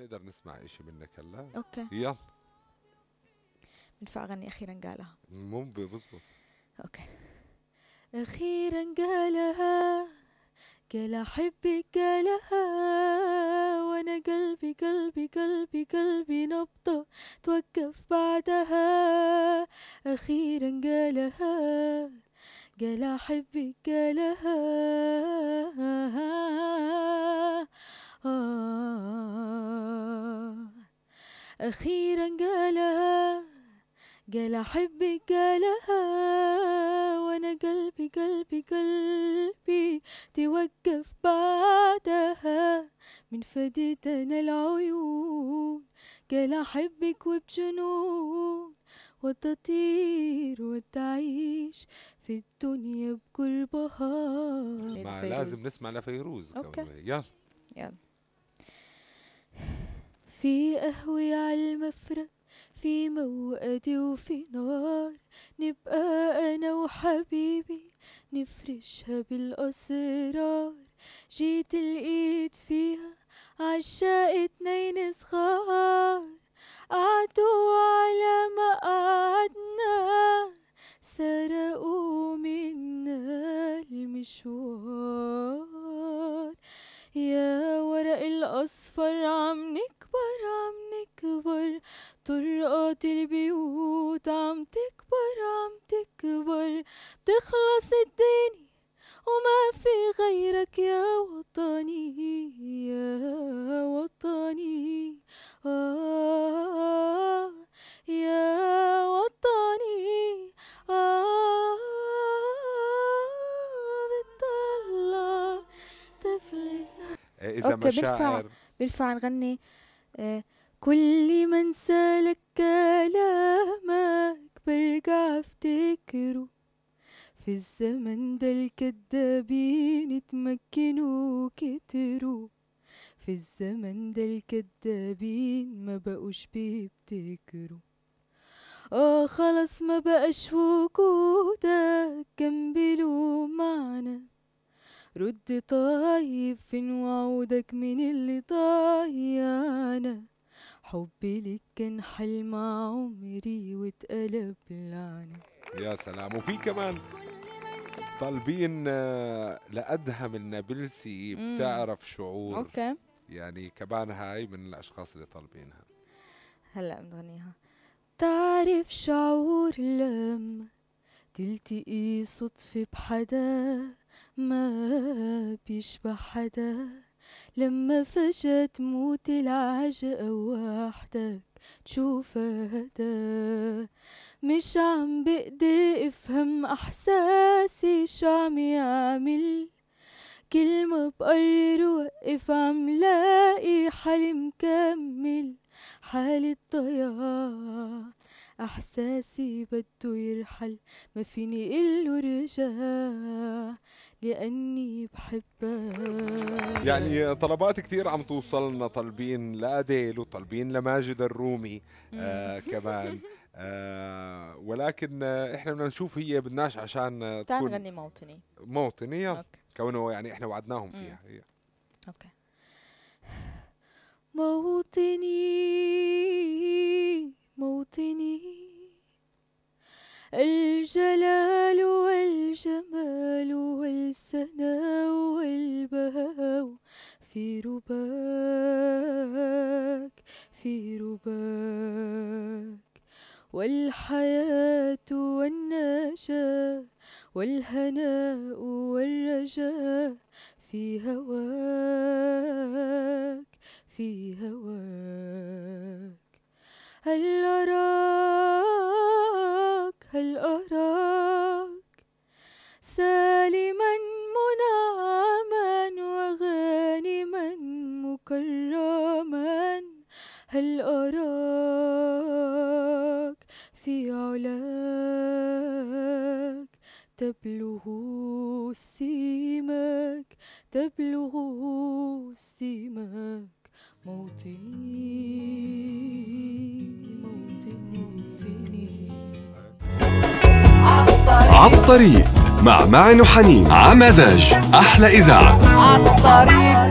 نقدر نسمع إشي منك هلا اوكي يلا بنفع أغني أخيرا قالها مو بزبط اوكي أخيرا قالها قال أحبك قالها وأنا قلبي قلبي قلبي قلبي نبضة توقف بعدها أخيرا قالها قال أحبك قالها أخيرا قالها قال أحبك قالها وأنا قلبي قلبي قلبي توقف بعدها من فديتنا العيون قال أحبك وبجنون وتطير وتعيش في الدنيا بقربها لازم نسمع لفيروز أوكي. يلا يلا في قهوة على المفرق في موقدي وفي نار نبقى أنا وحبيبي نفرشها بالأسرار جيت لقيت فيها عشاق اتنين صغار قعدوا على ما قعدنا سرقوا منا المشوار الأصفر عم نكبر عم نكبر طرقات البيوت عم تكبر عم تكبر تخلص الدنيا وما في غيرك يا وطني اذا أوكي مشاعر بنفع بنفع نغني آه، كل ما انسى لك كلامك برجع افتكره في الزمن ده الكدابين اتمكنوا كتروا في الزمن ده الكدابين ما بقوش بيبتكروا اه خلاص ما بقاش وجودك كان بلو معنى رد طيب فين وعودك من اللي ضيعنا حبي لك كان حلم عمري واتقلب لعنة يا سلام وفي كمان طالبين آه، لأدهم النابلسي بتعرف شعور اوكي يعني كمان هاي من الاشخاص اللي طالبينها هلا بنغنيها تعرف شعور لما تلتقي صدفة بحداك ما بيشبه حدا لما فجأة تموت العجقة وحدك تشوف هدا مش عم بقدر افهم احساسي شو عم يعمل كل ما بقرر وقف عم لاقي حالي مكمل حالي الضياع احساسي بده يرحل ما فيني الا رجع لاني بحبك يعني طلبات كثير عم توصلنا طالبين لاديل وطالبين لماجد الرومي آه كمان آه ولكن احنا بدنا نشوف هي بدناش عشان تكون نغني موطني موطني يلا كونه يعني احنا وعدناهم فيها هي. اوكي موطني والحياة والنشا والهناء والرجاء في هواك في علاك تبلغ سيمك تبلغ سيمك موطني عالطريق مع معن وحنين عمزاج أحلى إذاعة عالطريق